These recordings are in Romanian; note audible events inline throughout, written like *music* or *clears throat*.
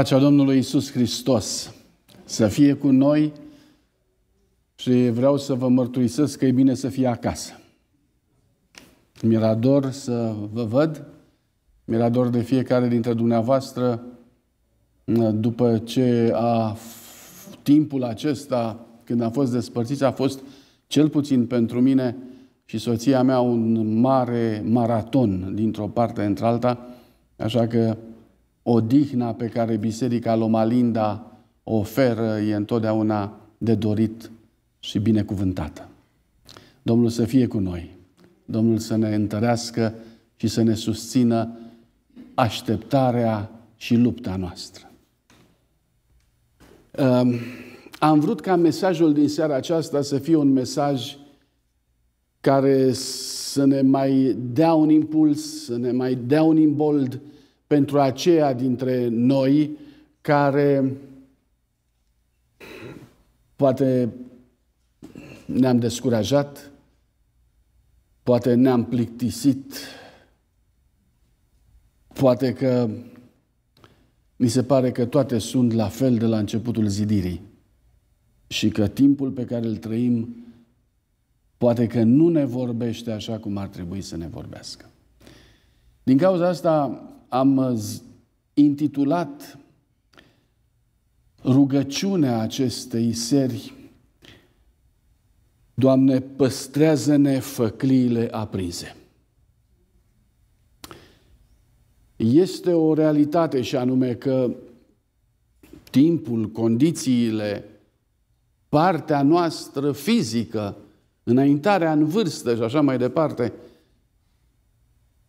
Pacea Domnului Isus Hristos să fie cu noi și vreau să vă mărturisesc că e bine să fie acasă. Mi-era dor să vă văd, mi-era dor de fiecare dintre dumneavoastră după ce a, timpul acesta, când a fost despărțit, a fost cel puțin pentru mine și soția mea un mare maraton dintr-o parte într-alta, așa că odihna pe care Biserica Lomalinda o oferă e întotdeauna de dorit și binecuvântată. Domnul să fie cu noi, Domnul să ne întărească și să ne susțină așteptarea și lupta noastră. Am vrut ca mesajul din seara aceasta să fie un mesaj care să ne mai dea un impuls, să ne mai dea un imbold, pentru aceia dintre noi care poate ne-am descurajat, poate ne-am plictisit, poate că mi se pare că toate sunt la fel de la începutul zidirii și că timpul pe care îl trăim poate că nu ne vorbește așa cum ar trebui să ne vorbească. Din cauza asta, am uh, intitulat rugăciunea acestei seri Doamne, păstrează-ne făcliile aprinse. Este o realitate și anume că timpul, condițiile, partea noastră fizică, înaintarea în vârstă și așa mai departe,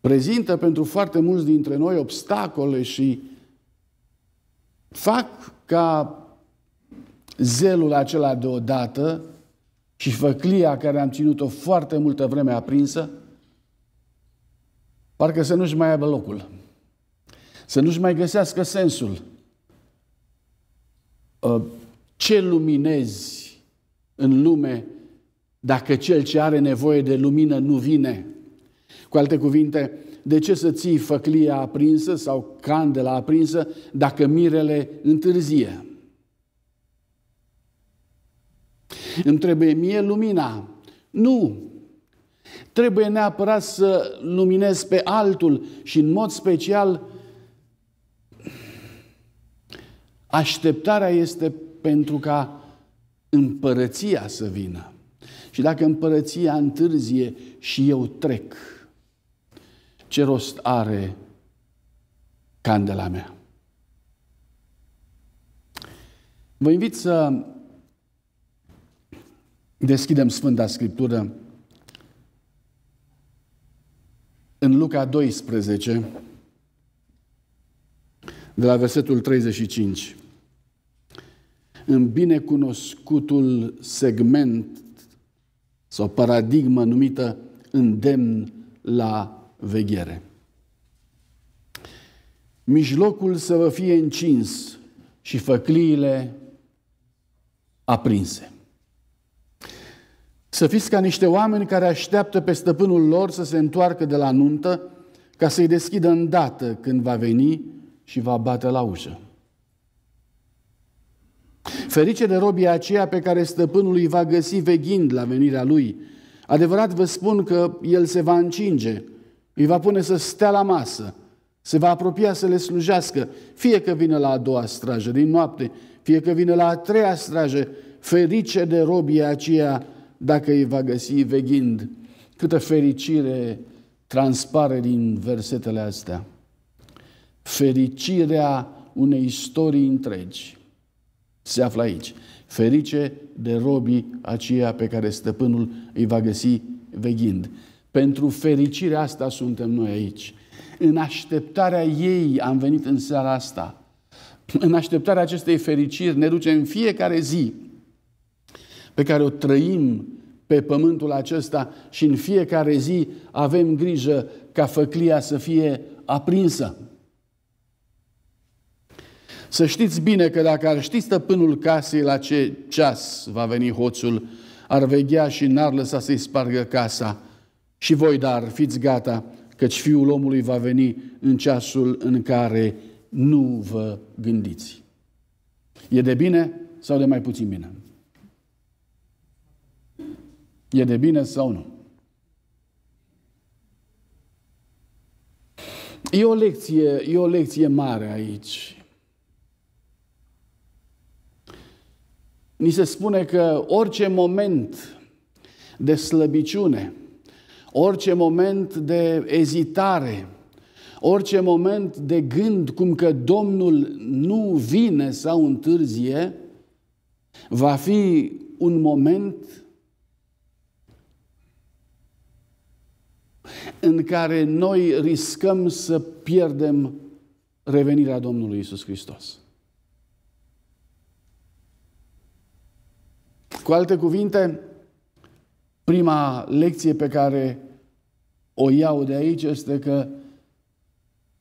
prezintă pentru foarte mulți dintre noi obstacole și fac ca zelul acela deodată și făclia care am ținut-o foarte multă vreme aprinsă, parcă să nu-și mai aibă locul, să nu-și mai găsească sensul. Ă, ce luminezi în lume dacă cel ce are nevoie de lumină nu vine? Cu alte cuvinte, de ce să ții făclia aprinsă sau candela aprinsă dacă mirele întârzie? Îmi trebuie mie lumina. Nu! Trebuie neapărat să luminez pe altul și în mod special așteptarea este pentru ca împărăția să vină. Și dacă împărăția întârzie și eu trec – ce rost are candela mea. Vă invit să deschidem Sfânta Scriptură în Luca 12, de la versetul 35. În binecunoscutul segment sau paradigmă numită îndemn la veghere. Mijlocul să vă fie încins și făcliile aprinse. Să fiți ca niște oameni care așteaptă pe stăpânul lor să se întoarcă de la nuntă ca să-i deschidă îndată când va veni și va bate la ușă. Ferice de robia aceea pe care stăpânul îi va găsi veghind la venirea lui. Adevărat vă spun că el se va încinge, îi va pune să stea la masă, se va apropia să le slujească, fie că vine la a doua strajă din noapte, fie că vine la a treia strajă, ferice de robie aceea dacă îi va găsi veghind. Câtă fericire transpare din versetele astea. Fericirea unei istorii întregi se află aici. Ferice de robii aceia pe care stăpânul îi va găsi veghind. Pentru fericirea asta suntem noi aici. În așteptarea ei am venit în seara asta. În așteptarea acestei fericiri ne ducem fiecare zi pe care o trăim pe pământul acesta și în fiecare zi avem grijă ca făclia să fie aprinsă. Să știți bine că dacă ar ști stăpânul casei la ce ceas va veni hoțul, ar veghea și n-ar lăsa să-i spargă casa – și voi, dar, fiți gata, căci Fiul omului va veni în ceasul în care nu vă gândiți. E de bine sau de mai puțin bine? E de bine sau nu? E o lecție, e o lecție mare aici. Ni se spune că orice moment de slăbiciune, orice moment de ezitare, orice moment de gând cum că Domnul nu vine sau întârzie, va fi un moment în care noi riscăm să pierdem revenirea Domnului Isus Hristos. Cu alte cuvinte, Prima lecție pe care o iau de aici este că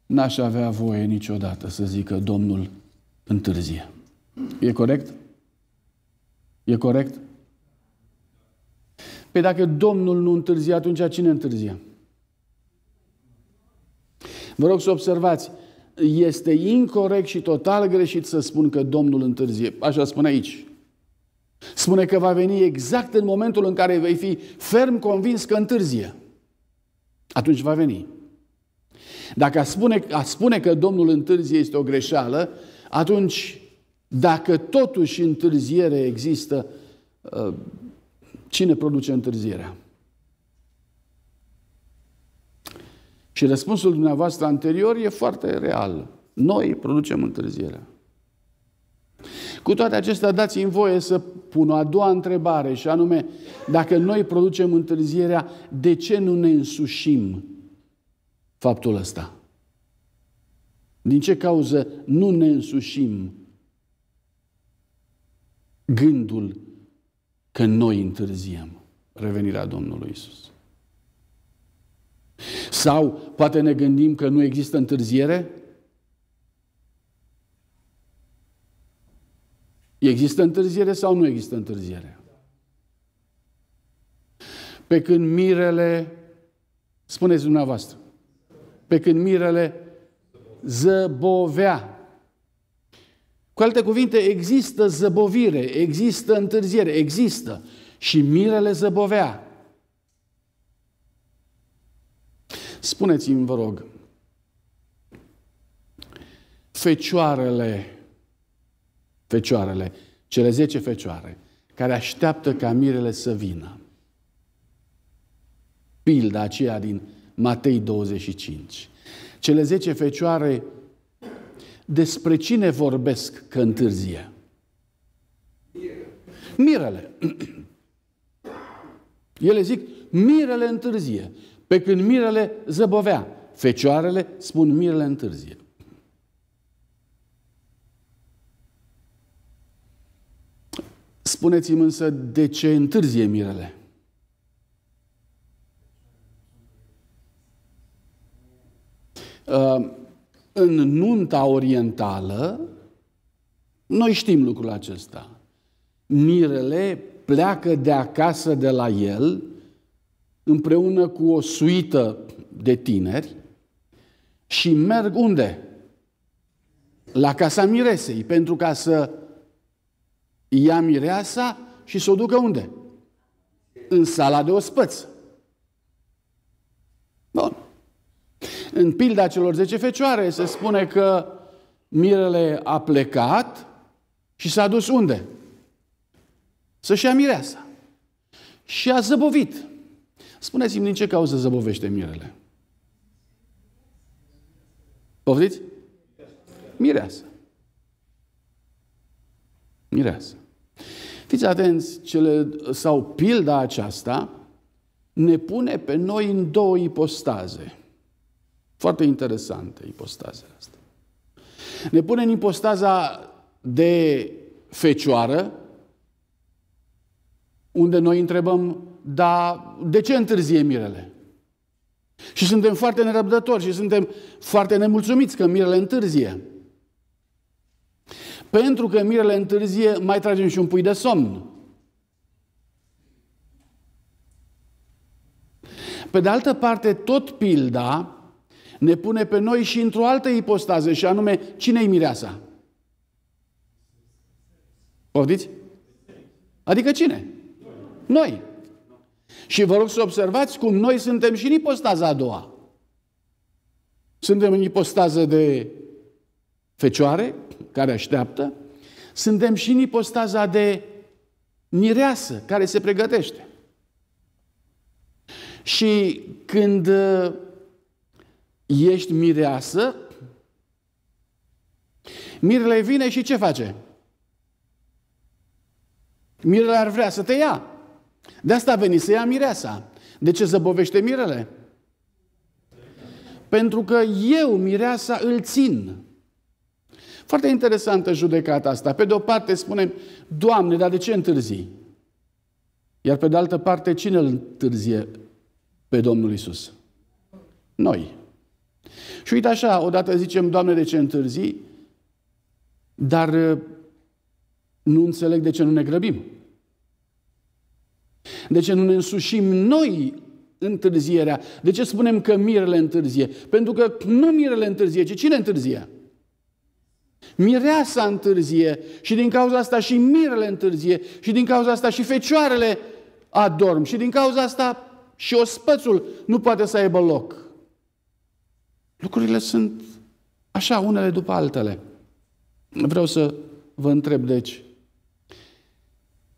n-aș avea voie niciodată să zică Domnul întârzie. E corect? E corect? Păi dacă Domnul nu întârzie, atunci cine întârzie? Vă rog să observați, este incorrect și total greșit să spun că Domnul întârzie. Așa spune aici. Spune că va veni exact în momentul în care vei fi ferm convins că întârzie. Atunci va veni. Dacă a spune, a spune că Domnul întârzie este o greșeală, atunci, dacă totuși întârziere există, ă, cine produce întârzierea? Și răspunsul dumneavoastră anterior e foarte real. Noi producem întârzierea. Cu toate acestea, dați-mi voie să pun o a doua întrebare și anume, dacă noi producem întârzierea, de ce nu ne însușim faptul ăsta? Din ce cauză nu ne însușim gândul că noi întârziem revenirea Domnului Isus? Sau poate ne gândim că nu există întârziere? Există întârziere sau nu există întârziere? Pe când mirele, spuneți dumneavoastră, pe când mirele zăbovea. Cu alte cuvinte, există zăbovire, există întârziere, există. Și mirele zăbovea. Spuneți-mi, vă rog, fecioarele fecioarele, cele zece fecioare, care așteaptă ca mirele să vină. Pilda aceea din Matei 25. Cele zece fecioare, despre cine vorbesc că întârzie? Mirele. *clears throat* Ele zic, mirele întârzie, pe când mirele zăbovea. Fecioarele spun mirele întârzie. Spuneți-mi însă de ce întârzie mirele. Uh, în nunta orientală, noi știm lucrul acesta. Mirele pleacă de acasă de la el împreună cu o suită de tineri și merg unde? La casa miresei, pentru ca să ia mireasa și să o ducă unde? În sala de ospăți. Bun. În pilda celor 10 fecioare se spune că mirele a plecat și s-a dus unde? Să-și ia mireasa. Și a zăbovit. Spuneți-mi din ce cauză zăbovește mirele? Poftiți? Mireasă. Mireasă. Fiți atenți, cele, sau pilda aceasta ne pune pe noi în două ipostaze. Foarte interesante ipostazele astea. Ne pune în ipostaza de fecioară, unde noi întrebăm, da de ce întârzie mirele? Și suntem foarte nerăbdători și suntem foarte nemulțumiți că mirele întârzie pentru că mirele întârzie, mai tragem și un pui de somn. Pe de altă parte, tot pilda ne pune pe noi și într-o altă ipostază, și anume, cine-i mireasa? Poftiți? Adică cine? Noi. noi. Și vă rog să observați cum noi suntem și în ipostaza a doua. Suntem în ipostază de fecioare, care așteaptă, suntem și în ipostaza de nireasă care se pregătește. Și când uh, ești mireasă, mirele vine și ce face? Mirele ar vrea să te ia. De asta a venit să ia mireasa. De ce zăbovește mirele? Pentru că eu, mireasa, îl țin. Foarte interesantă judecata asta. Pe de o parte spune, Doamne, dar de ce întârzi? Iar pe de altă parte, cine îl întârzie pe Domnul Isus? Noi. Și uite așa, odată zicem, Doamne, de ce întârzi? Dar uh, nu înțeleg de ce nu ne grăbim. De ce nu ne însușim noi întârzierea? De ce spunem că mirele întârzie? Pentru că nu mirele întârzie, ci cine întârzie? Mireasa întârzie și din cauza asta și mirele întârzie și din cauza asta și fecioarele adorm și din cauza asta și ospățul nu poate să aibă loc. Lucrurile sunt așa, unele după altele. Vreau să vă întreb, deci,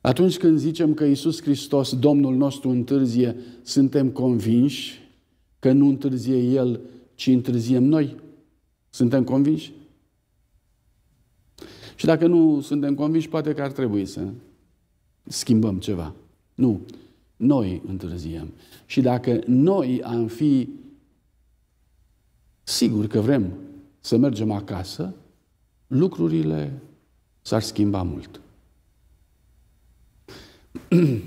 atunci când zicem că Isus Hristos, Domnul nostru, întârzie, suntem convinși că nu întârzie El, ci întârziem noi? Suntem convinși? Și dacă nu suntem convinși, poate că ar trebui să schimbăm ceva. Nu. Noi întârziem. Și dacă noi am fi sigur că vrem să mergem acasă, lucrurile s-ar schimba mult. *clears throat*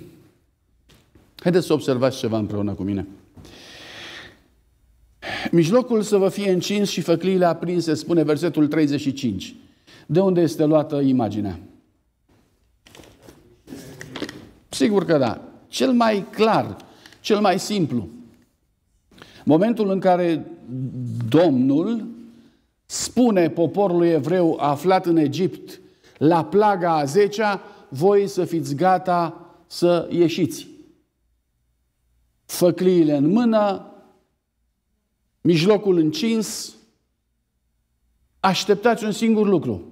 Haideți să observați ceva împreună cu mine. Mijlocul să vă fie încins și făcliile aprinse, spune versetul 35. De unde este luată imaginea? Sigur că da. Cel mai clar, cel mai simplu. Momentul în care Domnul spune poporului evreu aflat în Egipt la plaga a zecea, voi să fiți gata să ieșiți. Făcliile în mână, mijlocul încins, așteptați un singur lucru –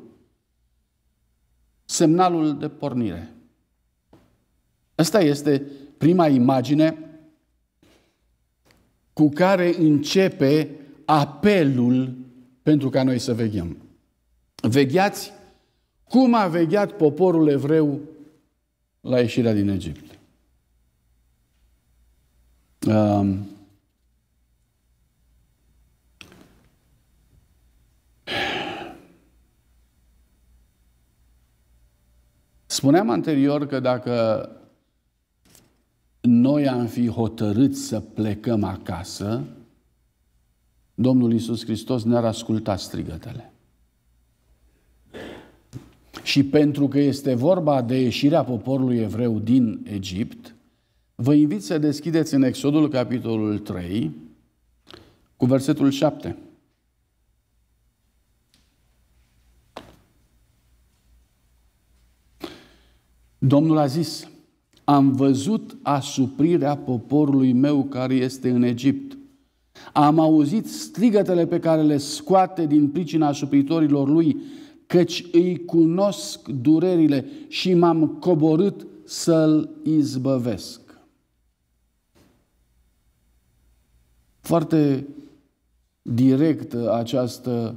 semnalul de pornire. Asta este prima imagine cu care începe apelul pentru ca noi să veghem. Vegheați cum a vegheat poporul evreu la ieșirea din Egipt. Um, Spuneam anterior că dacă noi am fi hotărâți să plecăm acasă, Domnul Iisus Hristos ne-ar asculta strigătele. Și pentru că este vorba de ieșirea poporului evreu din Egipt, vă invit să deschideți în Exodul capitolul 3 cu versetul 7. Domnul a zis, am văzut asuprirea poporului meu care este în Egipt. Am auzit strigătele pe care le scoate din pricina asupritorilor lui, căci îi cunosc durerile și m-am coborât să-l izbăvesc. Foarte directă această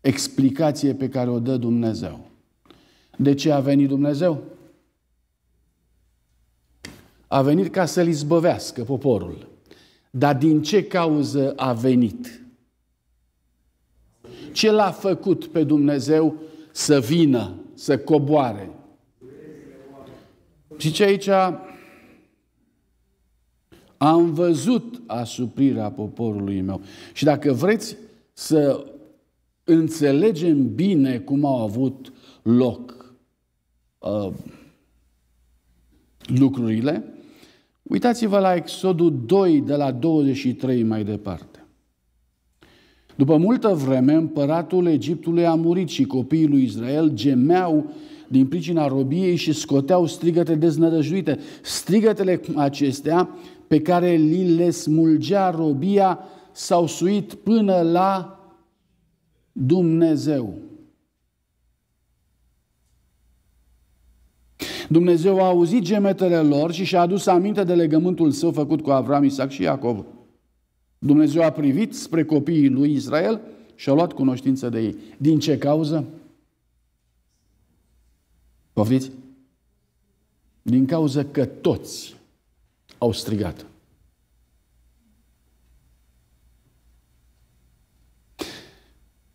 explicație pe care o dă Dumnezeu. De ce a venit Dumnezeu? a venit ca să-l izbăvească poporul. Dar din ce cauză a venit? Ce l-a făcut pe Dumnezeu să vină, să coboare? Și ce aici am văzut asuprirea poporului meu. Și dacă vreți să înțelegem bine cum au avut loc uh, lucrurile, Uitați-vă la Exodul 2, de la 23 mai departe. După multă vreme, împăratul Egiptului a murit și copiii lui Israel gemeau din pricina robiei și scoteau strigăte deznădăjduite. Strigătele acestea pe care li le smulgea robia s-au suit până la Dumnezeu. Dumnezeu a auzit gemetele lor și și-a adus aminte de legământul său făcut cu Avram, Isaac și Iacov. Dumnezeu a privit spre copiii lui Israel și a luat cunoștință de ei. Din ce cauză? Poftiți? Din cauză că toți au strigat.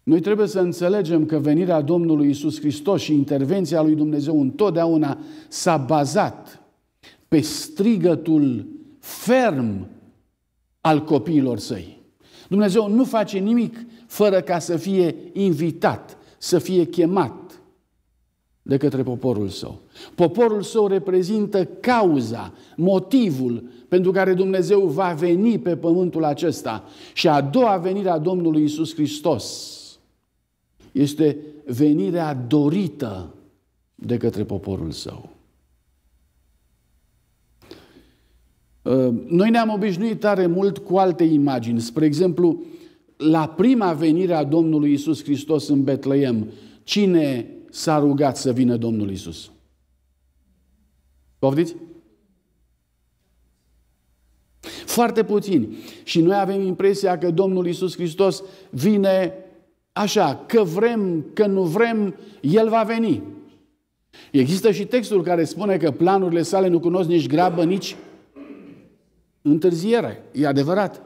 Noi trebuie să înțelegem că venirea Domnului Isus Hristos și intervenția lui Dumnezeu întotdeauna s-a bazat pe strigătul ferm al copiilor săi. Dumnezeu nu face nimic fără ca să fie invitat, să fie chemat de către poporul său. Poporul său reprezintă cauza, motivul pentru care Dumnezeu va veni pe pământul acesta și a doua venire a Domnului Isus Hristos este venirea dorită de către poporul său. Ă, noi ne-am obișnuit tare mult cu alte imagini. Spre exemplu, la prima venire a Domnului Isus Hristos în Betleem, cine s-a rugat să vină Domnul Isus? Poftiți? Foarte puțini. Și noi avem impresia că Domnul Isus Hristos vine Așa, că vrem, că nu vrem, El va veni. Există și textul care spune că planurile sale nu cunosc nici grabă, nici întârziere. E adevărat.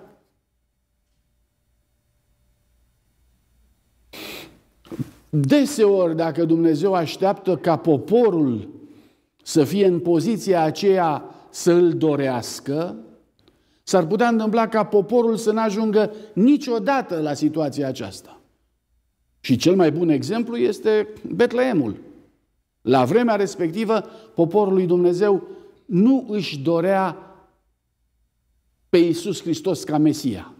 Deseori, dacă Dumnezeu așteaptă ca poporul să fie în poziția aceea să îl dorească, s-ar putea întâmpla ca poporul să nu ajungă niciodată la situația aceasta. Și cel mai bun exemplu este Betleemul. La vremea respectivă, poporul lui Dumnezeu nu își dorea pe Iisus Hristos ca Mesia.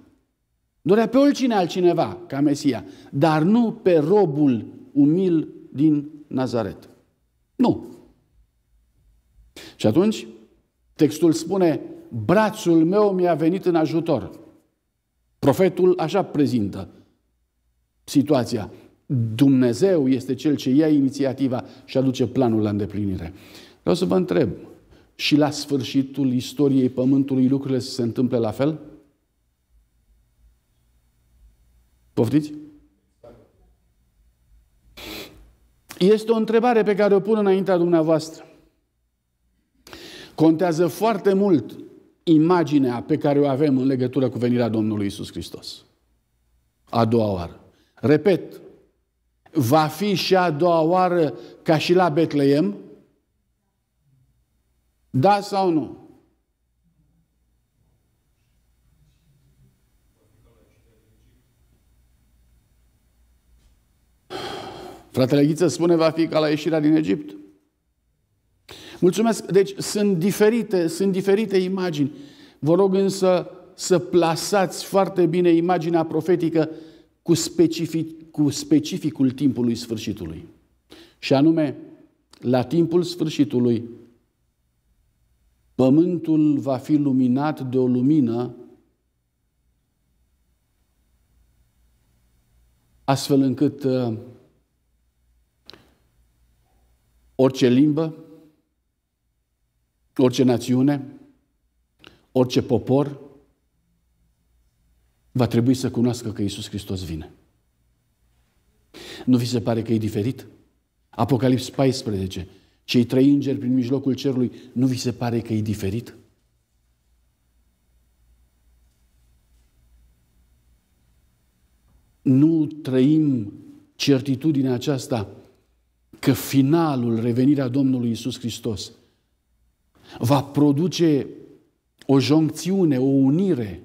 Dorea pe oricine altcineva ca Mesia, dar nu pe robul umil din Nazaret. Nu. Și atunci, textul spune, brațul meu mi-a venit în ajutor. Profetul așa prezintă situația. Dumnezeu este cel ce ia inițiativa și aduce planul la îndeplinire. Vreau să vă întreb, și la sfârșitul istoriei Pământului lucrurile se întâmplă la fel? Poftiți? Este o întrebare pe care o pun înaintea dumneavoastră. Contează foarte mult imaginea pe care o avem în legătură cu venirea Domnului Isus Hristos. A doua oară. Repet, va fi și a doua oară ca și la Betleem? Da sau nu? Fratele Ghiță spune va fi ca la ieșirea din Egipt. Mulțumesc. Deci sunt diferite, sunt diferite imagini. Vă rog însă să plasați foarte bine imaginea profetică cu, specific, cu specificul timpului sfârșitului. Și anume, la timpul sfârșitului, pământul va fi luminat de o lumină astfel încât uh, orice limbă, orice națiune, orice popor, va trebui să cunoască că Isus Hristos vine. Nu vi se pare că e diferit? Apocalips 14, cei trei îngeri prin mijlocul cerului, nu vi se pare că e diferit? Nu trăim certitudinea aceasta că finalul, revenirea Domnului Isus Hristos, va produce o joncțiune, o unire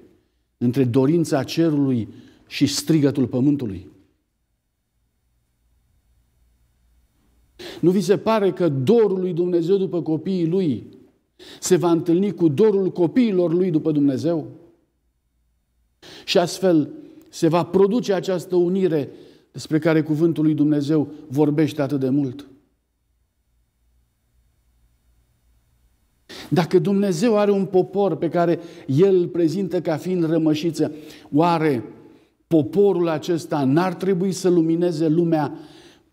între dorința cerului și strigătul pământului. Nu vi se pare că dorul lui Dumnezeu după copiii lui se va întâlni cu dorul copiilor lui după Dumnezeu? Și astfel se va produce această unire despre care cuvântul lui Dumnezeu vorbește atât de mult. Dacă Dumnezeu are un popor pe care El îl prezintă ca fiind rămășiță, oare poporul acesta n-ar trebui să lumineze lumea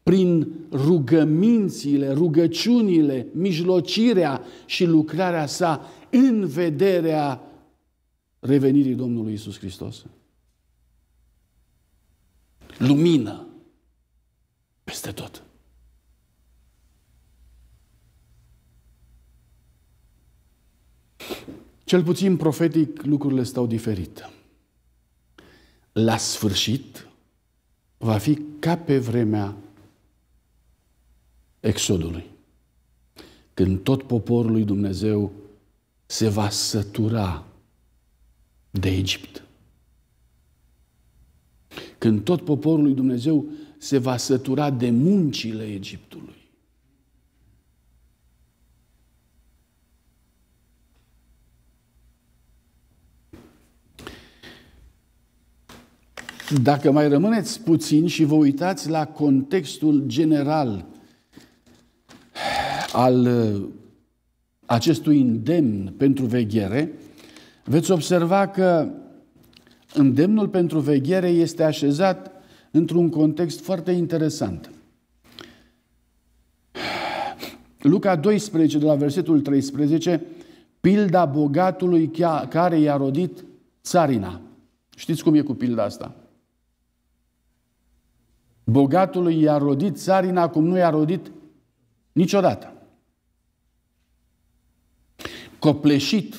prin rugămințile, rugăciunile, mijlocirea și lucrarea sa în vederea revenirii Domnului Isus Hristos? Lumină peste tot. Cel puțin profetic lucrurile stau diferit. La sfârșit va fi ca pe vremea Exodului, când tot poporul lui Dumnezeu se va sătura de Egipt. Când tot poporul lui Dumnezeu se va sătura de muncile Egiptului. Dacă mai rămâneți puțin și vă uitați la contextul general al uh, acestui îndemn pentru veghere, veți observa că îndemnul pentru veghere este așezat într-un context foarte interesant. Luca 12, de la versetul 13, pilda bogatului care i-a rodit țarina. Știți cum e cu pilda asta? Bogatului i-a rodit țarina cum nu i-a rodit niciodată. Copleșit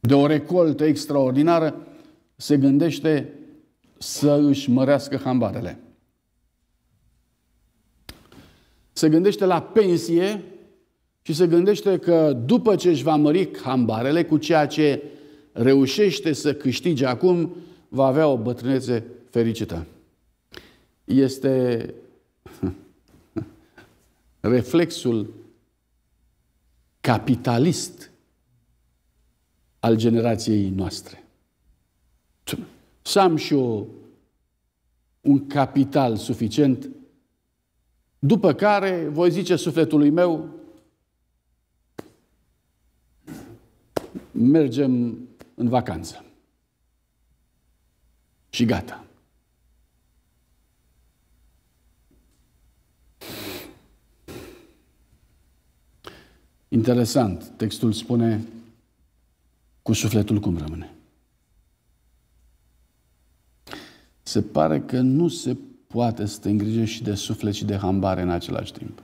de o recoltă extraordinară, se gândește să își mărească hambarele. Se gândește la pensie și se gândește că după ce își va mări hambarele cu ceea ce reușește să câștige acum, va avea o bătrânețe fericită. Este *laughs* reflexul capitalist al generației noastre. Să am și eu un capital suficient, după care voi zice sufletului meu, mergem în vacanță. Și gata. Interesant, textul spune cu sufletul cum rămâne. Se pare că nu se poate să te îngrijești și de suflet și de hambare în același timp.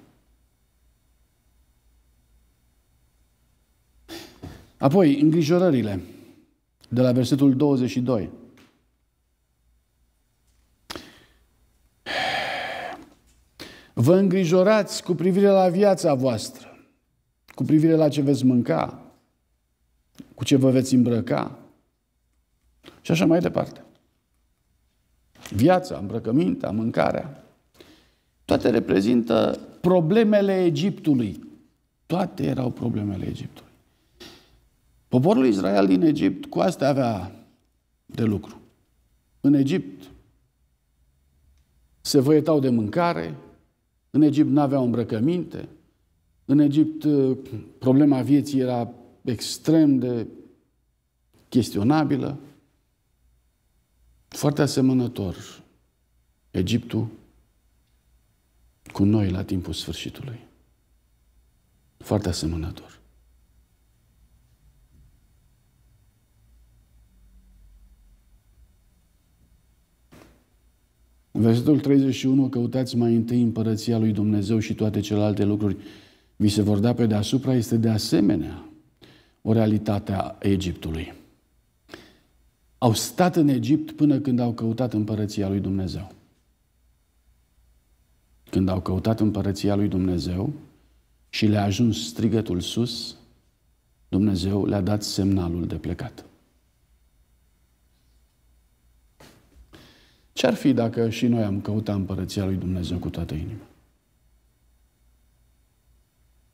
Apoi, îngrijorările de la versetul 22. Vă îngrijorați cu privire la viața voastră cu privire la ce veți mânca, cu ce vă veți îmbrăca și așa mai departe. Viața, îmbrăcămintea, mâncarea, toate reprezintă problemele Egiptului. Toate erau problemele Egiptului. Poporul Israel din Egipt cu asta avea de lucru. În Egipt se văietau de mâncare, în Egipt n-aveau îmbrăcăminte, în Egipt, uh, problema vieții era extrem de chestionabilă, foarte asemănător Egiptul cu noi la timpul sfârșitului. Foarte asemănător. În versetul 31, căutați mai întâi împărăția lui Dumnezeu și toate celelalte lucruri vi se vor da pe deasupra este de asemenea o realitate a Egiptului. Au stat în Egipt până când au căutat împărăția lui Dumnezeu. Când au căutat împărăția lui Dumnezeu și le-a ajuns strigătul sus, Dumnezeu le-a dat semnalul de plecat. Ce ar fi dacă și noi am căutat împărăția lui Dumnezeu cu toată inima?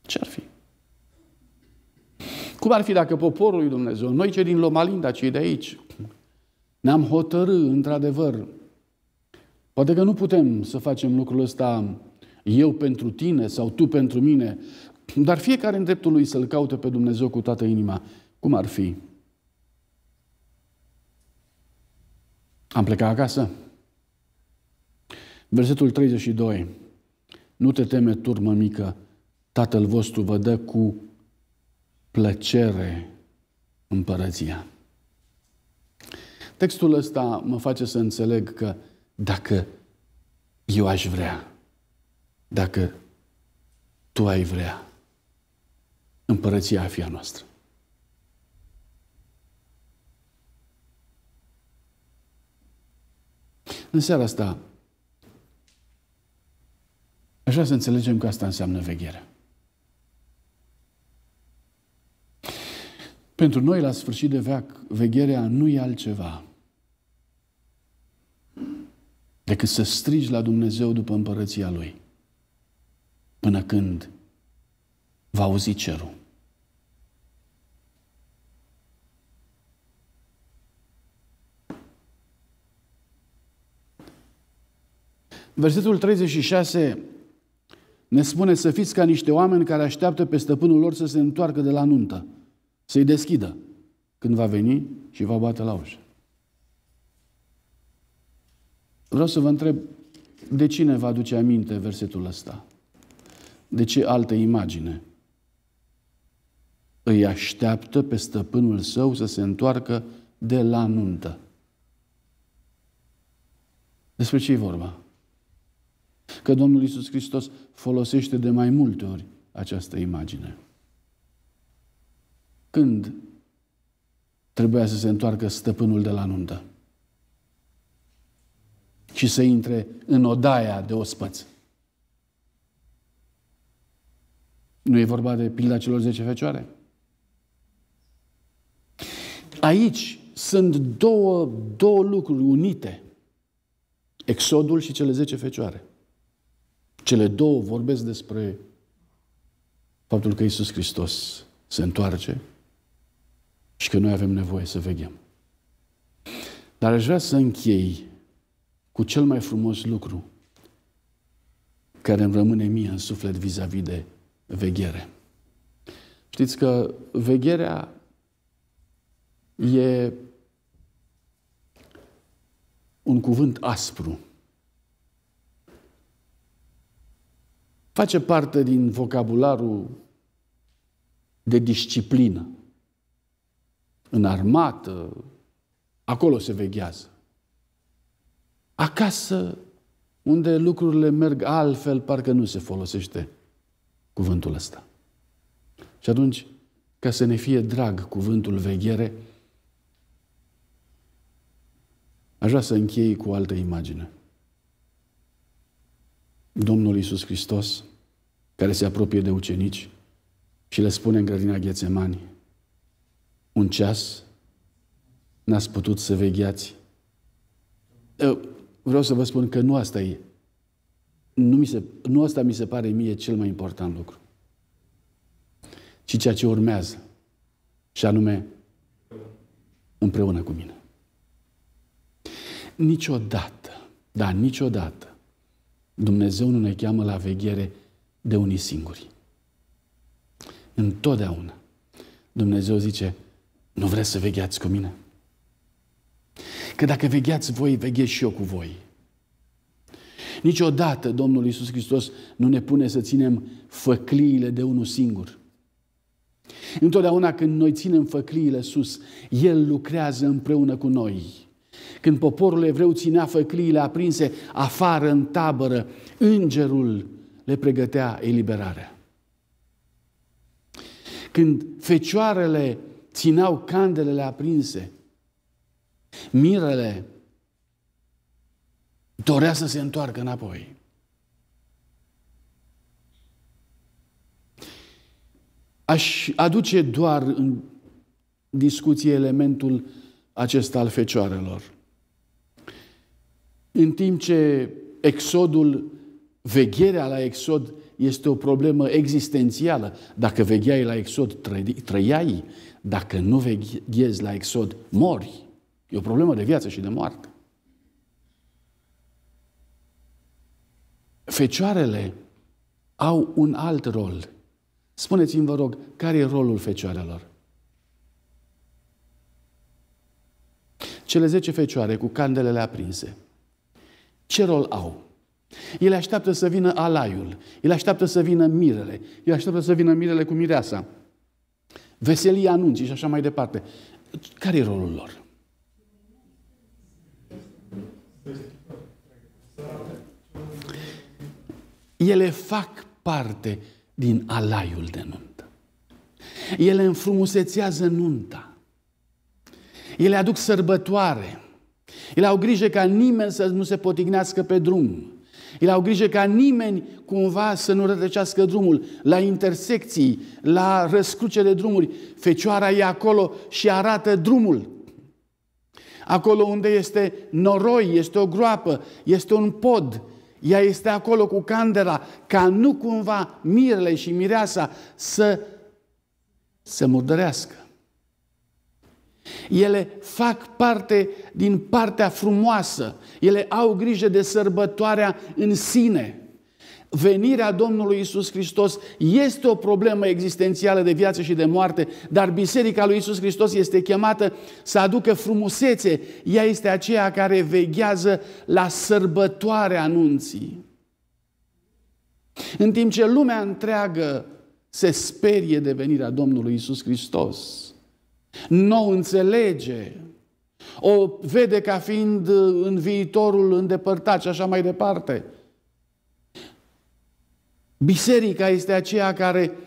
Ce ar fi? Cum ar fi dacă poporul lui Dumnezeu, noi cei din Lomalinda, cei de aici, ne-am hotărât într-adevăr, poate că nu putem să facem lucrul ăsta eu pentru tine sau tu pentru mine, dar fiecare în dreptul lui să-L caute pe Dumnezeu cu toată inima. Cum ar fi? Am plecat acasă. Versetul 32. Nu te teme, turmă mică, Tatăl vostru vă dă cu plăcere împărăția. Textul ăsta mă face să înțeleg că dacă eu aș vrea, dacă tu ai vrea, împărăția a fi a noastră. În seara asta, așa să înțelegem că asta înseamnă vegherea. Pentru noi, la sfârșit de veac, vegherea nu e altceva decât să strigi la Dumnezeu după împărăția Lui, până când va auzi cerul. Versetul 36 ne spune să fiți ca niște oameni care așteaptă pe stăpânul lor să se întoarcă de la nuntă. Să-i deschidă când va veni și va bate la ușă. Vreau să vă întreb, de cine vă aduce aminte versetul ăsta? De ce altă imagine? Îi așteaptă pe stăpânul său să se întoarcă de la nuntă. Despre ce e vorba? Că Domnul Isus Hristos folosește de mai multe ori această imagine. Când trebuia să se întoarcă stăpânul de la nuntă și să intre în odaia de ospăți. Nu e vorba de pilda celor 10 fecioare? Aici sunt două, două lucruri unite. Exodul și cele 10 fecioare. Cele două vorbesc despre faptul că Isus Hristos se întoarce și că noi avem nevoie să veghem. Dar aș vrea să închei cu cel mai frumos lucru care îmi rămâne mie în suflet vis-a-vis de veghere. Știți că vegherea e un cuvânt aspru. Face parte din vocabularul de disciplină în armată, acolo se veghează. Acasă, unde lucrurile merg altfel, parcă nu se folosește cuvântul ăsta. Și atunci, ca să ne fie drag cuvântul veghere, aș vrea să închei cu o altă imagine. Domnul Iisus Hristos, care se apropie de ucenici și le spune în grădina Ghețemanii, un ceas n-ați putut să vegheați. Eu vreau să vă spun că nu asta e. Nu, mi se, nu asta mi se pare mie cel mai important lucru. Ci ceea ce urmează. Și anume, împreună cu mine. Niciodată, da, niciodată, Dumnezeu nu ne cheamă la veghere de unii singuri. Întotdeauna. Dumnezeu zice, nu vreți să vegheați cu mine? Că dacă vegheați voi, vegheți și eu cu voi. Niciodată Domnul Iisus Hristos nu ne pune să ținem făcliile de unul singur. Întotdeauna când noi ținem făcliile sus, El lucrează împreună cu noi. Când poporul evreu ținea făcliile aprinse afară în tabără, îngerul le pregătea eliberarea. Când fecioarele ținau candelele aprinse. Mirele dorea să se întoarcă înapoi. Aș aduce doar în discuție elementul acesta al fecioarelor. În timp ce exodul Vegherea la Exod este o problemă existențială. Dacă vegheai la Exod, trăiai. Dacă nu veghezi la Exod, mori. E o problemă de viață și de moarte. Fecioarele au un alt rol. Spuneți-mi, vă rog, care e rolul fecioarelor? Cele zece fecioare cu candelele aprinse. Ce rol au? El așteaptă să vină alaiul, el așteaptă să vină mirele, el așteaptă să vină mirele cu mireasa, veselia anunții și așa mai departe. Care e rolul lor? Ele fac parte din alaiul de nuntă. Ele înfrumusețează nunta. Ele aduc sărbătoare. Ele au grijă ca nimeni să nu se potignească pe drum. El au grijă ca nimeni cumva să nu rătăcească drumul, la intersecții, la de drumuri. Fecioara e acolo și arată drumul. Acolo unde este noroi, este o groapă, este un pod, ea este acolo cu candela, ca nu cumva mirele și mireasa să se murdărească. Ele fac parte din partea frumoasă. Ele au grijă de sărbătoarea în sine. Venirea Domnului Isus Hristos este o problemă existențială de viață și de moarte, dar Biserica lui Isus Hristos este chemată să aducă frumusețe. Ea este aceea care veghează la sărbătoarea anunții. În timp ce lumea întreagă se sperie de venirea Domnului Isus Hristos, nu o înțelege, o vede ca fiind uh, în viitorul îndepărtat și așa mai departe. Biserica este aceea care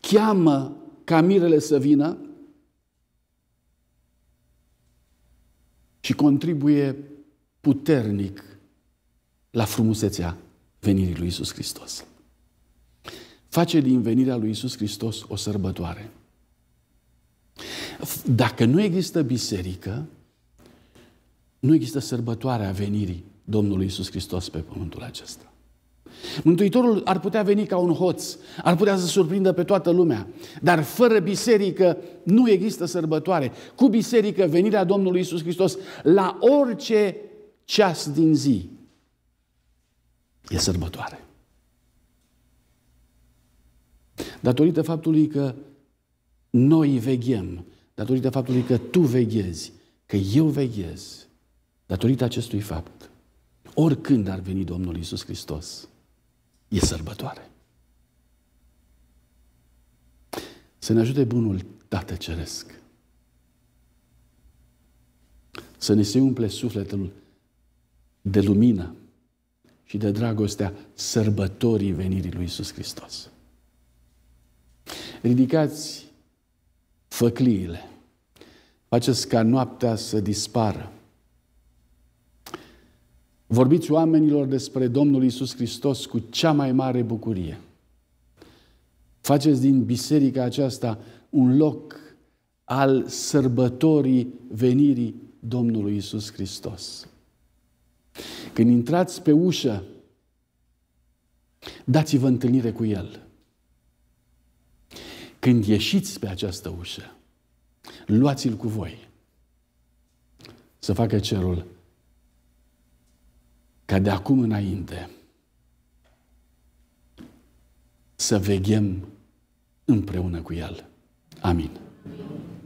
cheamă ca mirele să vină și contribuie puternic la frumusețea venirii lui Isus Hristos. Face din venirea lui Isus Hristos o sărbătoare. Dacă nu există biserică, nu există sărbătoarea venirii Domnului Isus Hristos pe pământul acesta. Mântuitorul ar putea veni ca un hoț, ar putea să surprindă pe toată lumea, dar fără biserică nu există sărbătoare. Cu biserică, venirea Domnului Isus Hristos la orice ceas din zi e sărbătoare. Datorită faptului că noi veghem datorită faptului că tu veghezi, că eu veghez, datorită acestui fapt, oricând ar veni Domnul Isus Hristos, e sărbătoare. Să ne ajute Bunul Tată Ceresc. Să ne se umple sufletul de lumină și de dragostea sărbătorii venirii lui Isus Hristos. Ridicați făcliile. Faceți ca noaptea să dispară. Vorbiți oamenilor despre Domnul Isus Hristos cu cea mai mare bucurie. Faceți din biserica aceasta un loc al sărbătorii venirii Domnului Isus Hristos. Când intrați pe ușă, dați-vă întâlnire cu El. Când ieșiți pe această ușă, luați-l cu voi să facă cerul ca de acum înainte să veghem împreună cu El. Amin. Amin.